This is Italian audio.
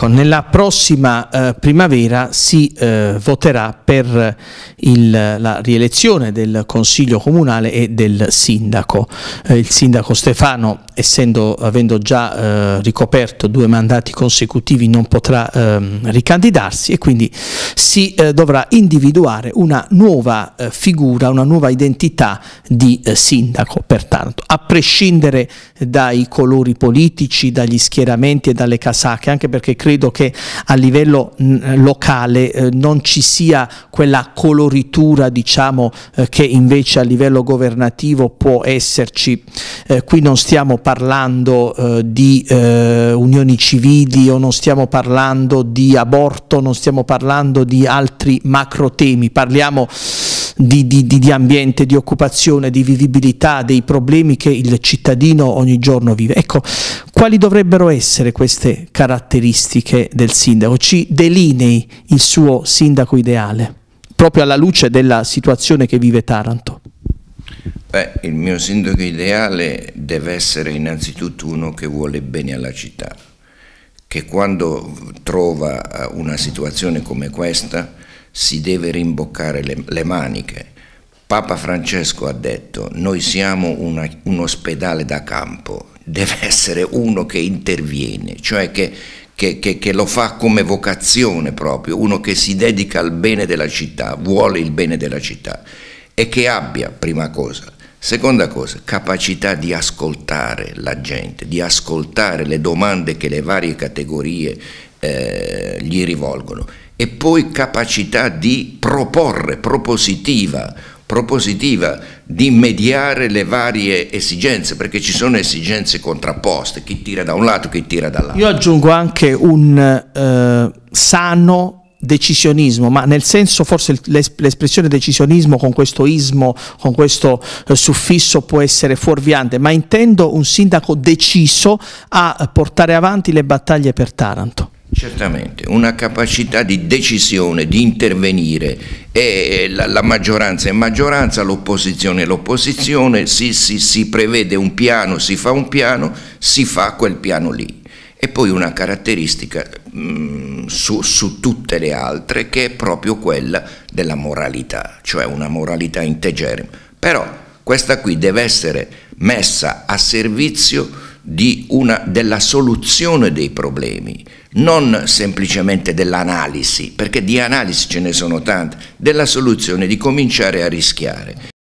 Ecco, nella prossima eh, primavera si eh, voterà per il, la rielezione del Consiglio Comunale e del Sindaco. Eh, il Sindaco Stefano essendo, avendo già eh, ricoperto due mandati consecutivi non potrà ehm, ricandidarsi e quindi si eh, dovrà individuare una nuova eh, figura, una nuova identità di eh, sindaco pertanto a prescindere dai colori politici, dagli schieramenti e dalle casacche, anche perché credo che a livello mh, locale eh, non ci sia quella coloritura diciamo, eh, che invece a livello governativo può esserci, qui non stiamo parlando parlando eh, di eh, unioni civili o non stiamo parlando di aborto, non stiamo parlando di altri macro temi, parliamo di, di, di ambiente, di occupazione, di vivibilità, dei problemi che il cittadino ogni giorno vive. Ecco, quali dovrebbero essere queste caratteristiche del sindaco? Ci delinei il suo sindaco ideale, proprio alla luce della situazione che vive Taranto. Beh, il mio sindaco ideale deve essere innanzitutto uno che vuole bene alla città, che quando trova eh, una situazione come questa si deve rimboccare le, le maniche. Papa Francesco ha detto, noi siamo una, un ospedale da campo, deve essere uno che interviene, cioè che, che, che, che, lo fa come vocazione proprio, uno che si dedica al bene della città, vuole il bene della città e che abbia, prima cosa, Seconda cosa, capacità di ascoltare la gente, di ascoltare le domande che le varie categorie eh, gli rivolgono e poi capacità di proporre, propositiva, propositiva di mediare le varie esigenze, perché ci sono esigenze contrapposte, chi tira da un lato, chi tira dall'altro. Io aggiungo anche un eh, sano decisionismo, ma nel senso forse l'espressione decisionismo con questo ismo, con questo eh, suffisso può essere fuorviante, ma intendo un sindaco deciso a portare avanti le battaglie per Taranto. Certamente, una capacità di decisione, di intervenire e la, la maggioranza è maggioranza, l'opposizione è l'opposizione, si, si, si prevede un piano, si fa un piano, si fa quel piano lì e poi una caratteristica mh, mm, su, su, tutte le altre che è proprio quella della moralità, cioè una moralità integerrima. Però questa qui deve essere messa a servizio una, della soluzione dei problemi, non semplicemente dell'analisi, perché di analisi ce ne sono tante, della soluzione, di cominciare a rischiare.